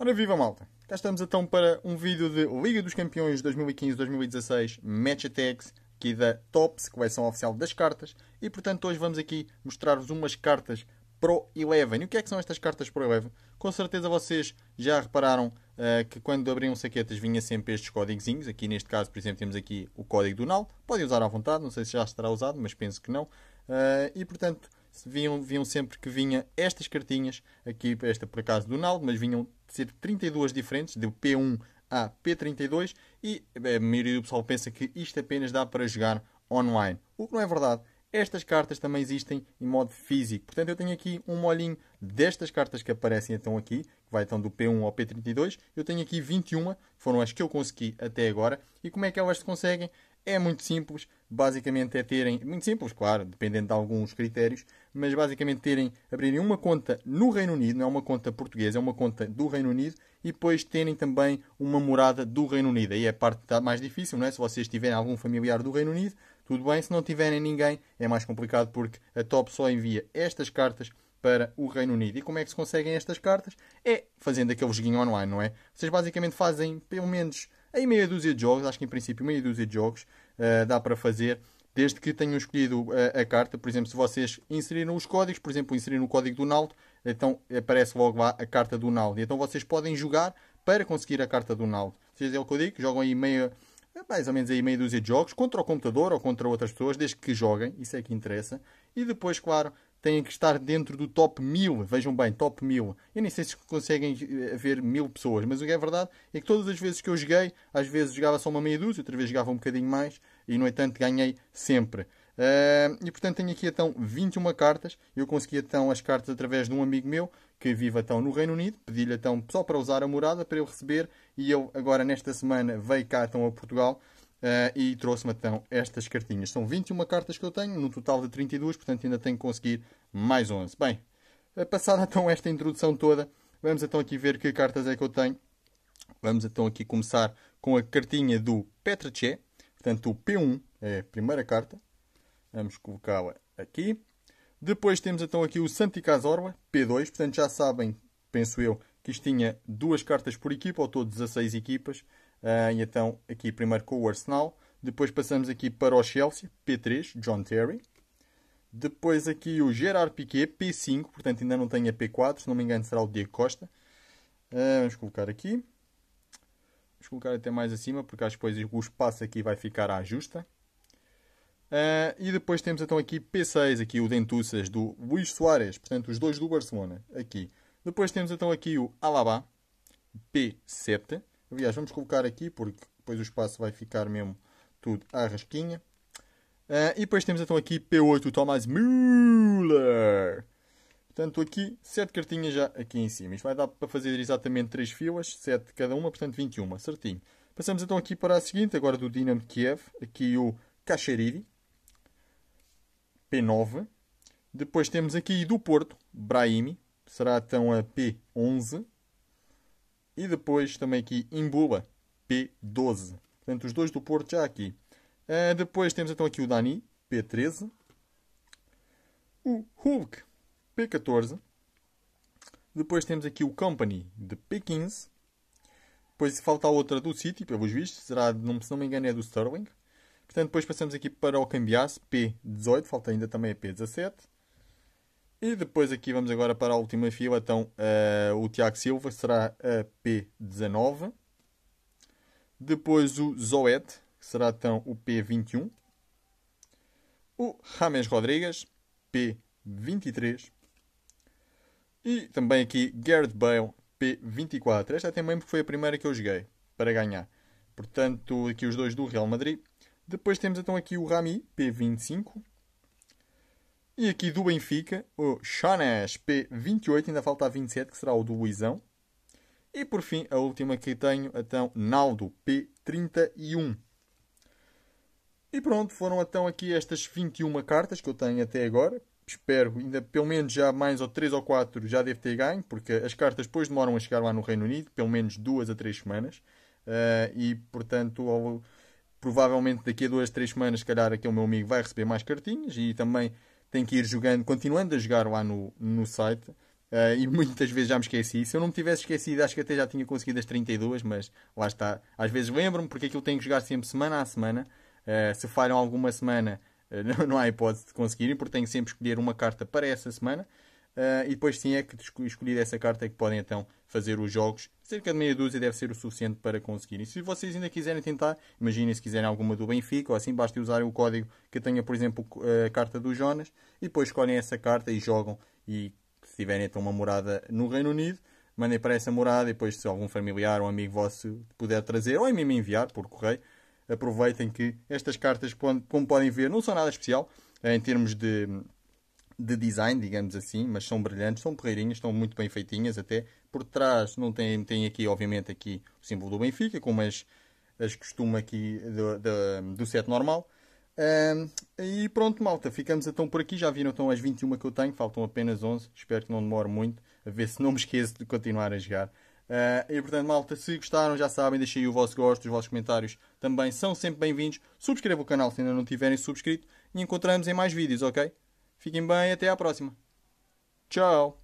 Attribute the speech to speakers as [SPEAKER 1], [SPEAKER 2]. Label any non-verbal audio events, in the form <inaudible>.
[SPEAKER 1] Ora viva malta! Cá estamos então para um vídeo de Liga dos Campeões 2015-2016 Match Attacks, aqui da TOPS, coleção oficial das cartas, e portanto hoje vamos aqui mostrar-vos umas cartas Pro Eleven. E o que é que são estas cartas Pro Eleven? Com certeza vocês já repararam uh, que quando abriam saquetas vinha sempre estes códigozinhos. Aqui neste caso, por exemplo, temos aqui o código do NAL. Podem usar à vontade, não sei se já estará usado, mas penso que não. Uh, e portanto, vinham, vinham sempre que vinha estas cartinhas, aqui esta por acaso do Naldo, mas vinham de ser 32 diferentes, do P1 a P32, e a maioria do pessoal pensa que isto apenas dá para jogar online, o que não é verdade. Estas cartas também existem em modo físico. Portanto, eu tenho aqui um molhinho destas cartas que aparecem então aqui, que vai então do P1 ao P32. Eu tenho aqui 21, foram as que eu consegui até agora. E como é que elas se conseguem? É muito simples, basicamente é terem, muito simples, claro, dependendo de alguns critérios, mas basicamente terem, abrirem uma conta no Reino Unido, não é uma conta portuguesa, é uma conta do Reino Unido, e depois terem também uma morada do Reino Unido. Aí é a parte mais difícil, não é? Se vocês tiverem algum familiar do Reino Unido, tudo bem, se não tiverem ninguém, é mais complicado porque a TOP só envia estas cartas para o Reino Unido. E como é que se conseguem estas cartas? É fazendo aquele joguinho online, não é? Vocês basicamente fazem pelo menos em meia dúzia de jogos, acho que em princípio meia dúzia de jogos uh, dá para fazer, desde que tenham escolhido a, eh, a carta. Por exemplo, se vocês inseriram os códigos, por exemplo, inseriram o código do Naldo, então aparece logo lá a carta do Naldo. Então vocês podem jogar para conseguir a carta do Naldo. Vocês é o que eu digo, jogam aí meia, mais ou menos aí meia dúzia de jogos, contra o computador ou contra outras pessoas, desde que joguem, isso é que interessa. E depois, claro, têm que estar dentro do top 1000. Vejam bem, top 1000. Eu nem sei se conseguem eh, ver mil pessoas, mas o que é verdade é que todas as vezes que eu joguei, às vezes jogava só uma meia dúzia, outras vezes jogava um bocadinho mais e, no entanto, ganhei sempre. Uh, e portanto tenho aqui então 21 cartas. Eu consegui então as cartas através de um amigo meu que vive então no Reino Unido. Pedi-lhe então só para usar a morada para eu receber. E eu agora nesta semana veio cá então a Portugal Uh, e trouxe-me então estas cartinhas. São 21 cartas que eu tenho, no total de 32, portanto ainda tenho que conseguir mais 11. Bem, eh, passada <laughs> então esta introdução toda, vamos então aqui ver que cartas é que eu tenho. Vamos então aqui começar com a cartinha do Petrache, portanto o P1 é a primeira carta. Vamos colocá-la aqui. Depois temos então aqui o Santi Casorba, P2, portanto já sabem, penso eu, que isto tinha duas cartas por equipa, ou todo 16 equipas. Uh, e então, aqui primeiro com o Arsenal. Depois passamos aqui para o Chelsea, P3, John Terry. Depois aqui o Gerard Piquet, P5, portanto ainda não tem a P4, se não me engano será o Diego Costa. Uh, vamos colocar aqui. Vamos colocar até mais acima, porque acho que depois o espaço aqui vai ficar à justa. Uh, e depois temos então aqui P6, aqui o Dentuças do Luís Soares, portanto os dois do Barcelona, aqui. Depois temos então aqui o Alaba, P7. Aliás, vamos colocar aqui, porque depois o espaço vai ficar mesmo tudo à rasquinha. Uh, e depois temos então aqui P8 Thomas Müller. Portanto, aqui 7 cartinhas já aqui em cima. Isto vai dar para fazer exatamente 3 filas, 7 cada uma, portanto 21, certinho. Passamos então aqui para a seguinte, agora do Dinamo Kiev. Aqui o Kachariri, P9. Depois temos aqui do Porto, Brahimi, será então a P11. E depois também aqui Imbula, P12. Portanto, os dois do Porto já aqui. Uh, depois temos então aqui o Dani, P13. O Hulk, P14. Depois temos aqui o Company, de P15. Depois falta a outra do City, pelos vistos. Será, não, se não me engano, é do Sterling. Portanto, depois passamos aqui para o Cambiasse, P18. Falta ainda também a P17. E depois aqui vamos agora para a última fila. Então, uh, o Tiago Silva será a P19. Depois o Zoet, que será então o P21. O Rames Rodrigues, P23. E também aqui Gareth Bale, P24. Esta até mesmo foi a primeira que eu joguei para ganhar. Portanto, aqui os dois do Real Madrid. Depois temos então aqui o Rami, P25. E aqui do Benfica, o Chanes P28, ainda falta a 27, que será o do Luizão. E por fim, a última que tenho, então, Naldo P31. E pronto, foram então aqui estas 21 cartas que eu tenho até agora. Espero, ainda pelo menos já mais ou 3 ou 4 já devo ter ganho, porque as cartas depois demoram a chegar lá no Reino Unido, pelo menos 2 a 3 semanas. Uh, e portanto, provavelmente daqui a 2 a 3 semanas, se calhar, aqui o meu amigo vai receber mais cartinhas e também tem que ir jogando, continuando a jogar lá no, no site. Uh, e muitas vezes já me esqueci. Se eu não me tivesse esquecido, acho que até já tinha conseguido as 32, mas lá está. Às vezes lembro-me porque aquilo tenho que jogar sempre semana a semana. Uh, se falham alguma semana, uh, <laughs> não, não há hipótese de conseguirem, porque tenho sempre que escolher uma carta para essa semana. Uh, e depois sim é que escolher essa carta é que podem então fazer os jogos. Cerca de meia dúzia deve ser o suficiente para conseguirem. Se vocês ainda quiserem tentar, imaginem se quiserem alguma do Benfica ou assim, basta usarem o código que tenha, por exemplo, ah, a carta do Jonas e depois escolhem essa carta e jogam. E se tiverem então uma morada no Reino Unido, mandem para essa morada e depois se algum familiar ou amigo vosso puder trazer ou é mesmo enviar por correio, aproveitem que estas cartas, como podem ver, não são nada especial em termos de de design, digamos assim, mas são brilhantes, são porreirinhas, estão muito bem feitinhas até. Por trás não tem, tem aqui, obviamente, aqui o símbolo do Benfica, como as, as costuma aqui do, do, do set normal. Um, e pronto, malta, ficamos então por aqui. Já viram então as 21 que eu tenho, faltam apenas 11. Espero que não demore muito, a ver se não me esqueço de continuar a jogar. Uh, e portanto, malta, se gostaram, já sabem, deixem o vosso gosto, os vossos comentários também são sempre bem-vindos. Subscrevam o canal se ainda não tiverem subscrito e encontramos em mais vídeos, ok? Fiquem bem e até à próxima. Tchau!